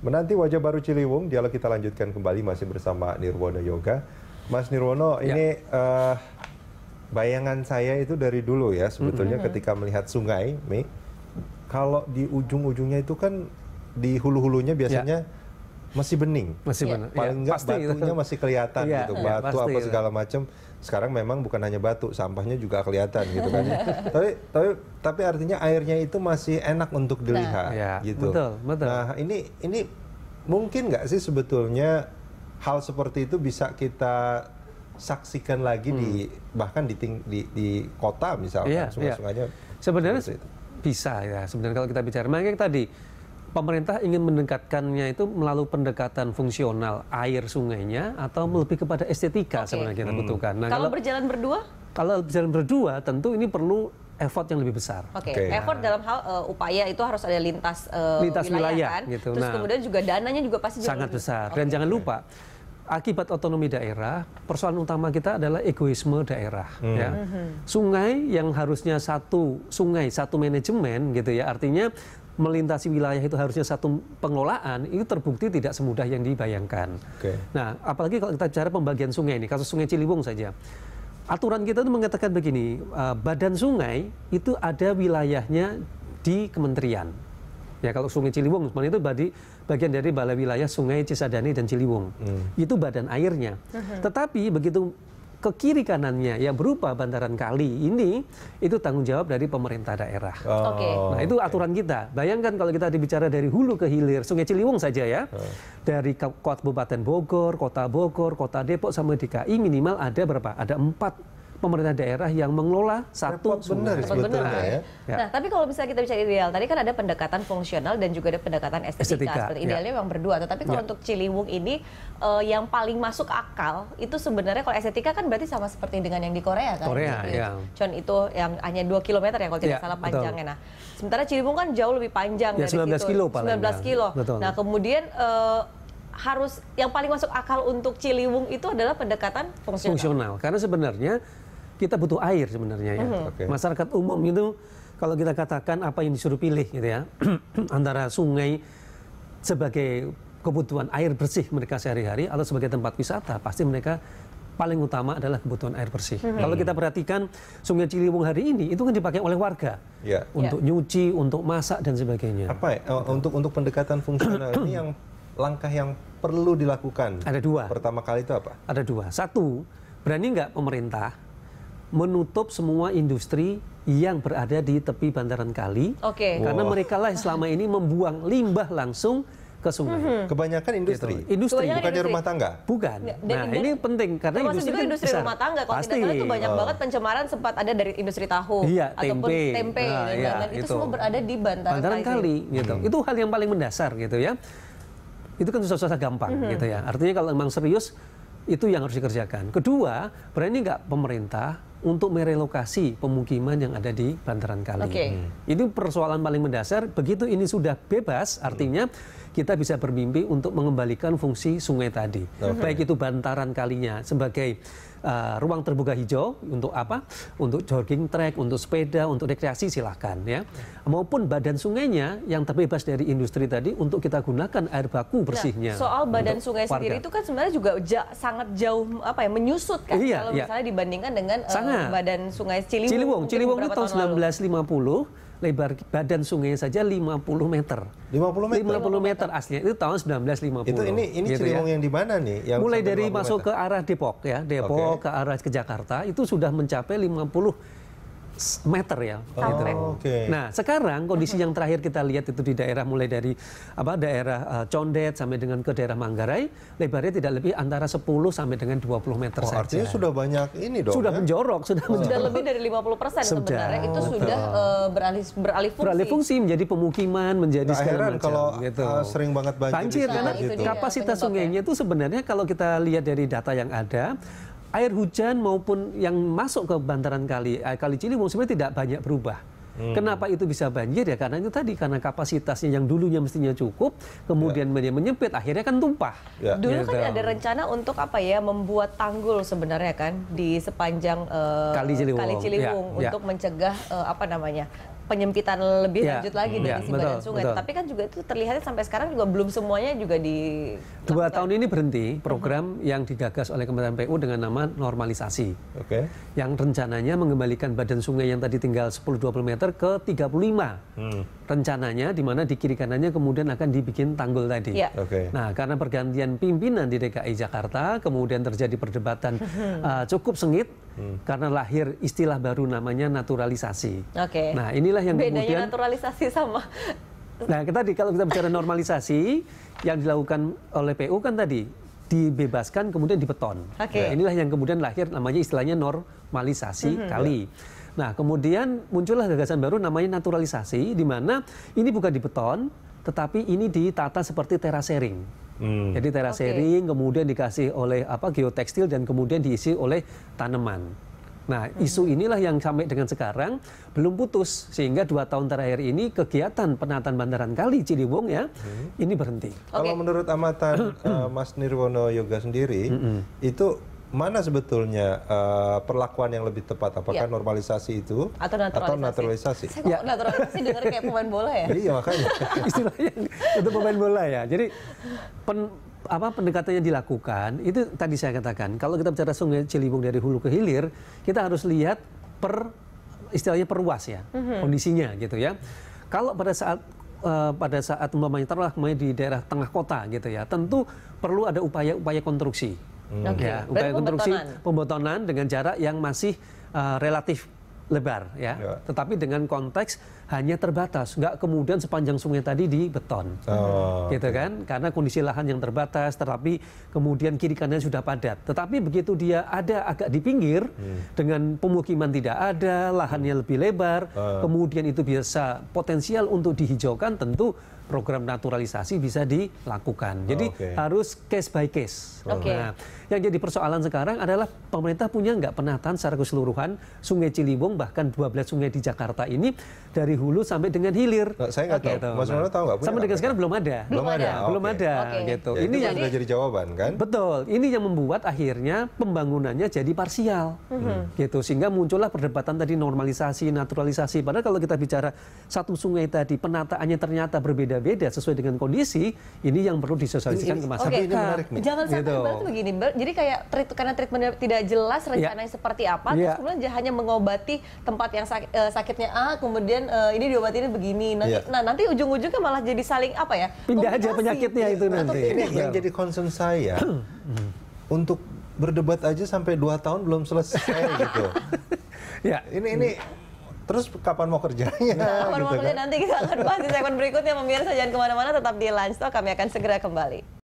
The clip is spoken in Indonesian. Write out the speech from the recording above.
Menanti wajah baru Ciliwung, dialog kita lanjutkan kembali masih bersama Nirwono Yoga. Mas Nirwono, ya. ini uh, bayangan saya itu dari dulu ya sebetulnya mm -hmm. ketika melihat sungai, Mi, kalau di ujung-ujungnya itu kan di hulu-hulunya ya. biasanya ya masih bening. Masih ya. bening. Paling ya, pasti, batunya masih kelihatan ya, gitu. Iya, batu ya, apa segala macam. Sekarang memang bukan hanya batu, sampahnya juga kelihatan gitu kan. Iya. tapi tapi tapi artinya airnya itu masih enak untuk dilihat nah. ya, gitu. Betul, betul. Nah, ini ini mungkin nggak sih sebetulnya hal seperti itu bisa kita saksikan lagi hmm. di bahkan di, ting, di di kota misalnya yeah, sungai-sungainya yeah. sebenarnya bisa ya sebenarnya kalau kita bicara makanya tadi pemerintah ingin mendekatkannya itu melalui pendekatan fungsional air sungainya atau hmm. lebih kepada estetika okay. sebenarnya kita hmm. butuhkan. Nah, kalau, kalau berjalan berdua? Kalau berjalan berdua tentu ini perlu effort yang lebih besar. Oke, okay. okay. effort nah. dalam hal uh, upaya itu harus ada lintas, uh, lintas wilayah, wilayah kan. Gitu. Terus nah, kemudian juga dananya juga pasti sangat juga besar. Okay. Dan jangan lupa akibat otonomi daerah, persoalan utama kita adalah egoisme daerah. Hmm. Ya. Mhm. Sungai yang harusnya satu sungai, satu manajemen gitu ya, artinya melintasi wilayah itu harusnya satu pengelolaan itu terbukti tidak semudah yang dibayangkan. Okay. Nah, apalagi kalau kita bicara pembagian sungai ini, kasus Sungai Ciliwung saja. Aturan kita itu mengatakan begini, uh, badan sungai itu ada wilayahnya di kementerian. Ya kalau Sungai Ciliwung itu badi, bagian dari balai wilayah Sungai Cisadane dan Ciliwung. Hmm. Itu badan airnya. Uh -huh. Tetapi begitu ke kiri kanannya yang berupa bantaran kali ini itu tanggung jawab dari pemerintah daerah. Oke. okay. Nah itu aturan kita. Bayangkan kalau kita dibicara dari hulu ke hilir Sungai Ciliwung saja ya oh. dari Kabupaten Bogor, Kota Bogor, Kota Depok sama DKI minimal ada berapa? Ada empat pemerintah daerah yang mengelola satu sungai. Benar, Benar, nah, ya. Nah, tapi kalau misalnya kita bicara ideal, tadi kan ada pendekatan fungsional dan juga ada pendekatan estetika. estetika idealnya ya. memang berdua, Tapi kalau ya. untuk Ciliwung ini uh, yang paling masuk akal itu sebenarnya kalau estetika kan berarti sama seperti dengan yang di Korea kan. Korea, gitu, ya. Con itu yang hanya 2 km ya kalau tidak ya, salah panjangnya. Nah, sementara Ciliwung kan jauh lebih panjang ya, dari 19 situ. kilo paling 19 ya. kilo. Nah, kemudian uh, harus yang paling masuk akal untuk Ciliwung itu adalah pendekatan fungsional. Fungsional, karena sebenarnya kita butuh air sebenarnya ya. Mhm. Okay. Masyarakat umum itu kalau kita katakan apa yang disuruh pilih gitu ya antara sungai sebagai kebutuhan air bersih mereka sehari-hari atau sebagai tempat wisata pasti mereka paling utama adalah kebutuhan air bersih. Hmm. Kalau kita perhatikan Sungai Ciliwung hari ini itu kan dipakai oleh warga yeah. untuk yeah. nyuci, untuk masak dan sebagainya. Apa ya, eh, untuk untuk pendekatan fungsional ini yang langkah yang perlu dilakukan? Ada dua. Pertama kali itu apa? Ada dua. Satu, berani nggak pemerintah menutup semua industri yang berada di tepi bandaran kali. Oke. Okay. Karena wow. mereka lah selama ini membuang limbah langsung ke sungai. Mm-hmm. Kebanyakan industri. Gitu. Industri Kebanyakan bukan industri. rumah tangga. Bukan. Dan nah, ini penting karena industri juga kan industri besar. rumah tangga kalau Pasti. tidak salah itu banyak oh. banget pencemaran sempat ada dari industri tahu iya, ataupun tempe, tempe nah, iya, dan itu, gitu. semua berada di bantaran, bantaran kali gitu. Hmm. Itu hal yang paling mendasar gitu ya. Itu kan susah-susah gampang mm-hmm. gitu ya. Artinya kalau memang serius itu yang harus dikerjakan. Kedua, berani nggak pemerintah untuk merelokasi pemukiman yang ada di bantaran kali. Okay. Hmm. Itu persoalan paling mendasar. Begitu ini sudah bebas, artinya hmm kita bisa bermimpi untuk mengembalikan fungsi sungai tadi. Okay. Baik itu bantaran kalinya sebagai uh, ruang terbuka hijau untuk apa? Untuk jogging track, untuk sepeda, untuk rekreasi silahkan ya. Maupun badan sungainya yang terbebas dari industri tadi untuk kita gunakan air baku nah, bersihnya. Nah, soal badan sungai warga. sendiri itu kan sebenarnya juga ja, sangat jauh apa ya menyusut kan iya, kalau iya. misalnya dibandingkan dengan eh, sangat. Uh, badan sungai Ciliwung. Ciliwung, Ciliwung itu tahun 1950 lebar badan sungainya saja 50 meter. 50 meter. 50 meter aslinya itu tahun 1950. Itu ini ini gitu ya. Ciliwung ya. yang di mana nih? Yang Mulai dari masuk meter. ke arah Depok ya, Depok okay. ke arah ke Jakarta itu sudah mencapai 50 meter meter ya. Oh, gitu. okay. Nah sekarang kondisi yang terakhir kita lihat itu di daerah mulai dari apa daerah uh, Condet sampai dengan ke daerah Manggarai lebarnya tidak lebih antara 10 sampai dengan 20 meter oh, saja. Artinya sudah banyak ini dong. Sudah ya? menjorok, sudah oh. menjorok. lebih dari 50 persen sebenarnya itu sudah uh, beralih beralih fungsi. Beralih fungsi menjadi pemukiman, menjadi nah, segala macam. kalau eh, gitu. uh, sering banget banjir. Banjir gitu. karena itu kapasitas sungainya itu sebenarnya kalau kita lihat dari data yang ada air hujan maupun yang masuk ke bantaran kali eh, kali Ciliwung sebenarnya tidak banyak berubah. Hmm. Kenapa itu bisa banjir ya? Karena itu tadi karena kapasitasnya yang dulunya mestinya cukup, kemudian yeah. Ya. menyempit, akhirnya kan tumpah. Yeah. Dulu yeah. Gitu. kan ada rencana untuk apa ya? Membuat tanggul sebenarnya kan di sepanjang uh, Kali Ciliwung, Kali Ciliwung yeah. Ya. untuk yeah. mencegah uh, apa namanya penyempitan lebih yeah. lanjut lagi yeah. Hmm. dari iya, si badan sungai. Betul. Tapi kan juga itu terlihatnya sampai sekarang juga belum semuanya juga di Dua tahun ini berhenti program uh-huh. yang digagas oleh Kementerian PU dengan nama normalisasi. Oke. Okay. Yang rencananya mengembalikan badan sungai yang tadi tinggal 10-20 meter ke 35. Hmm. Rencananya di mana di kiri kanannya kemudian akan dibikin tanggul tadi. Yeah. Oke. Okay. Nah, karena pergantian pimpinan di DKI Jakarta kemudian terjadi perdebatan uh, cukup sengit hmm. karena lahir istilah baru namanya naturalisasi. Oke. Okay. Nah, inilah yang Bedanya kemudian naturalisasi sama Nah, tadi kalau kita bicara normalisasi yang dilakukan oleh PU kan tadi dibebaskan kemudian dibeton. Okay. Nah, inilah yang kemudian lahir namanya istilahnya normalisasi mm -hmm. kali. Nah, kemudian muncullah gagasan baru namanya naturalisasi di mana ini bukan dibeton, tetapi ini ditata seperti terasering. Hmm. Jadi terasering okay. kemudian dikasih oleh apa geotekstil dan kemudian diisi oleh tanaman. Nah, hmm. isu inilah yang sampai dengan sekarang belum putus sehingga dua tahun terakhir ini kegiatan penataan bandaran kali Ciliwung ya hmm. ini berhenti. Okay. Kalau menurut amatan uh, Mas Nirwono Yoga sendiri itu mana sebetulnya uh, perlakuan yang lebih tepat apakah ya. normalisasi itu atau naturalisasi, atau naturalisasi? Saya ya. naturalisasi dengar kayak pemain bola ya iya makanya istilahnya itu pemain bola ya jadi pen, apa pendekatannya dilakukan itu tadi saya katakan kalau kita bicara sungai Ciliwung dari hulu ke hilir kita harus lihat per istilahnya perluas ya mm -hmm. kondisinya gitu ya kalau pada saat uh, pada saat umpamanya taruhlah di daerah tengah kota gitu ya tentu perlu ada upaya-upaya konstruksi Hmm. Okay. Ya, upaya Berarti konstruksi pembotonan. pembotonan dengan jarak yang masih uh, relatif lebar ya. ya. Tetapi dengan konteks hanya terbatas, nggak kemudian sepanjang sungai tadi di beton. Oh. Gitu kan? Karena kondisi lahan yang terbatas, tetapi kemudian kiri kanannya sudah padat. Tetapi begitu dia ada agak di pinggir hmm. dengan pemukiman tidak ada, lahannya lebih lebar, uh. kemudian itu biasa potensial untuk dihijaukan tentu program naturalisasi bisa dilakukan. Jadi okay. harus case by case. Okay. Nah, yang jadi persoalan sekarang adalah pemerintah punya nggak penataan secara keseluruhan sungai Ciliwung bahkan 12 sungai di Jakarta ini dari hulu sampai dengan hilir. Nah, saya nggak tahu. Mas Mano tahu nggak? Sama dengan sekarang belum ada. Belum ada. Belum ada. Okay. Gitu. Ya, ini yang sudah jadi jawaban kan? Betul. Ini yang membuat akhirnya pembangunannya jadi parsial. Mm -hmm. Gitu sehingga muncullah perdebatan tadi normalisasi, naturalisasi. Padahal kalau kita bicara satu sungai tadi penataannya ternyata berbeda berbeda sesuai dengan kondisi ini yang perlu disosialisasikan ke masyarakat. Okay. Ini eh, menarik Jangan sampai gitu. begini, jadi kayak treat, karena treatmentnya tidak jelas iya. rencananya yeah. seperti apa, yeah. terus iya. kemudian hanya mengobati tempat yang sak, uh, sakitnya A, kemudian uh, ini ini begini. Nanti, yeah. Nah nanti ujung-ujungnya malah jadi saling apa ya? Pindah aja penyakitnya itu nanti. Ini yang iya. jadi concern saya untuk berdebat aja sampai dua tahun belum selesai gitu. ya. Ini ini hmm terus kapan mau kerjanya? Nah, gitu kapan gitu mau kan. kerja nanti kita akan bahas di segmen berikutnya pemirsa jangan kemana-mana tetap di Lunch Talk kami akan segera kembali.